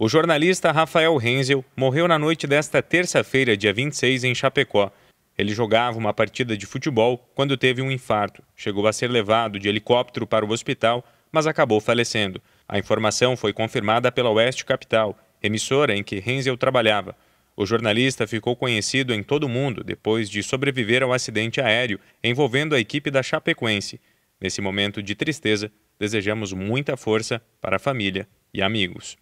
O jornalista Rafael Hensel morreu na noite desta terça-feira, dia 26, em Chapecó. Ele jogava uma partida de futebol quando teve um infarto. Chegou a ser levado de helicóptero para o hospital, mas acabou falecendo. A informação foi confirmada pela Oeste Capital, emissora em que Hensel trabalhava. O jornalista ficou conhecido em todo o mundo depois de sobreviver ao acidente aéreo envolvendo a equipe da Chapecoense. Nesse momento de tristeza, desejamos muita força para a família e amigos.